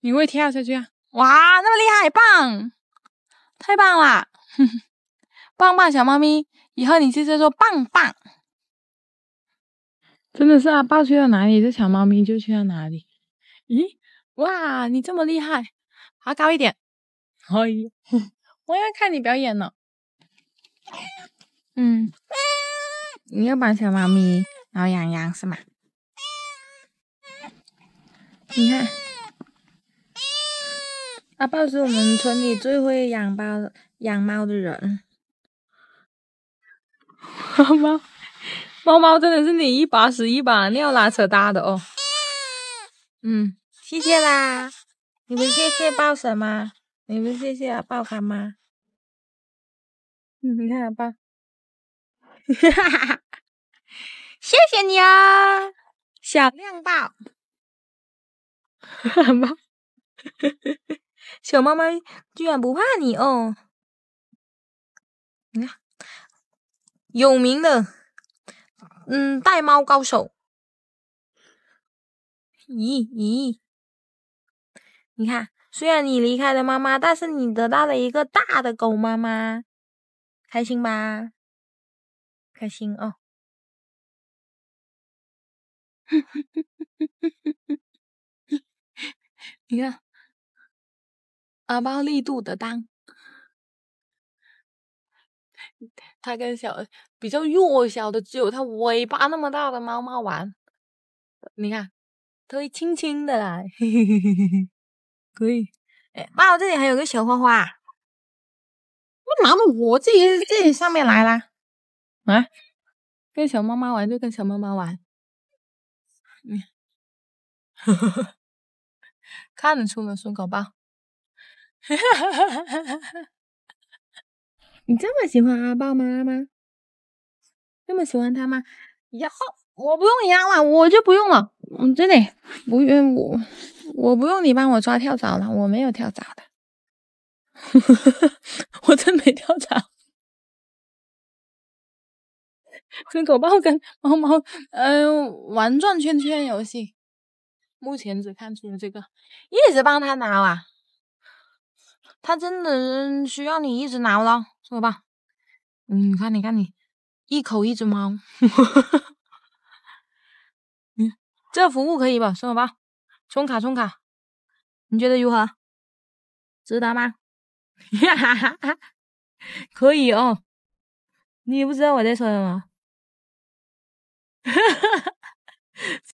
你会跳下去啊！哇，那么厉害，棒，太棒啦！棒棒小猫咪！以后你接着说棒棒，真的是啊，抱去到哪里，这小猫咪就去到哪里。咦，哇，你这么厉害，爬高一点，可以，我要看你表演呢。嗯，你要把小猫咪挠痒痒是吗？你看。阿豹是我们村里最会养猫、养猫的人。猫猫猫真的是你一把屎一把尿拉扯大的哦。嗯，谢谢啦！你们谢谢豹神吗？你们谢谢阿豹哥吗？你看阿豹，谢谢你哦，小靓豹。哈哈。小妈妈居然不怕你哦，你看，有名的，嗯，带猫高手，咦咦，你看，虽然你离开了妈妈，但是你得到了一个大的狗妈妈，开心吧？开心哦，你看。阿包力度的当，它跟小比较弱小的，只有它尾巴那么大的猫猫玩，你看，可以轻轻的，可以。哎，爸这里还有个小花花，那拿到我自己自己上面来啦，啊，跟小猫猫玩就跟小猫猫玩，呵呵呵，看得出吗，松口棒。哈，你这么喜欢阿豹吗？阿妈，这么喜欢他吗？呀哈！我不用你了，我就不用了。嗯，真的不用我，我不用你帮我抓跳蚤了，我没有跳蚤的。我真没跳蚤。跟狗豹跟猫猫，嗯，玩转圈圈游戏。目前只看出了这个，一直帮他挠啊。他真的需要你一直挠了，说吧。宝。嗯，看，你看你，一口一只猫。嗯，这服务可以吧？说吧，宝？充卡，充卡，你觉得如何？值得吗？哈哈哈哈可以哦。你不知道我在说什么？哈哈哈哈！